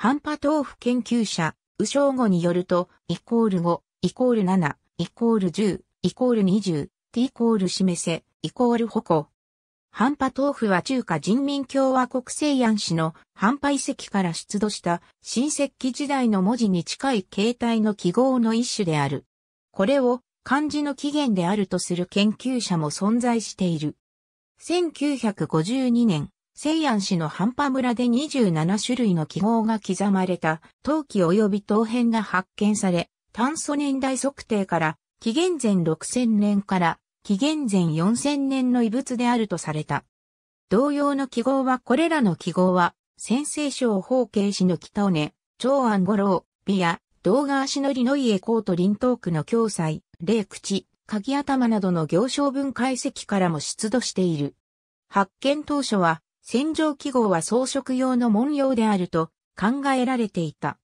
半波豆腐研究者、右小語によると、イコール5、イコール7、イコール10、イコール20、t イコール示せ、イコール矛。半波豆腐は中華人民共和国西安市の半波遺跡から出土した新石器時代の文字に近い形態の記号の一種である。これを漢字の起源であるとする研究者も存在している。1952年、西安市の半端村で27種類の記号が刻まれた陶器及び陶片が発見され、炭素年代測定から紀元前6000年から紀元前4000年の遺物であるとされた。同様の記号はこれらの記号は、先西省方形市の北尾根、長安五郎、美や、道川市のりの家コート林東区の教西、霊口、鍵頭などの行商文解析からも出土している。発見当初は、戦場記号は装飾用の文様であると考えられていた。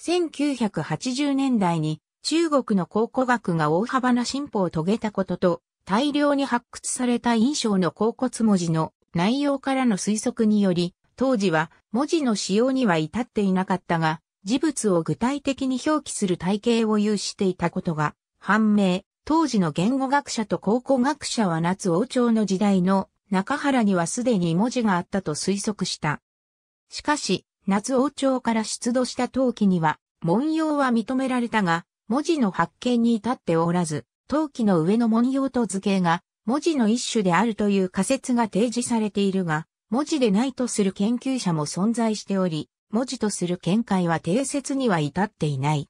1980年代に中国の考古学が大幅な進歩を遂げたことと、大量に発掘された印象の甲骨文字の内容からの推測により、当時は文字の使用には至っていなかったが、事物を具体的に表記する体系を有していたことが判明。当時の言語学者と考古学者は夏王朝の時代の中原にはすでに文字があったと推測した。しかし、夏王朝から出土した陶器には、文様は認められたが、文字の発見に至っておらず、陶器の上の文様と図形が、文字の一種であるという仮説が提示されているが、文字でないとする研究者も存在しており、文字とする見解は定説には至っていない。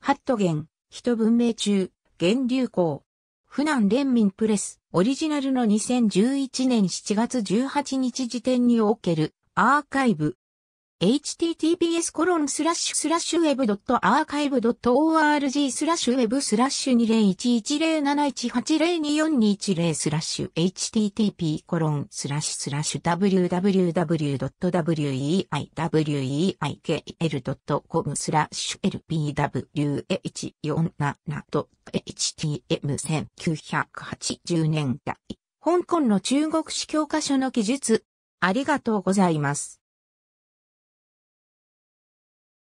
ハットゲン、人文明中、源流行。普南連民プレス、オリジナルの2011年7月18日時点におけるアーカイブ、https コロンスラッシュスラッシュウェブドットアーカイブドット org スラッシュウェブスラッシュ20110718024210スラッシュ http コロンスラッシュスラッシュ www.weiweikl.com スラッシュ l p w 4 7 h t m 1 9 8 0年代香港の中国史教科書の記述ありがとうございます。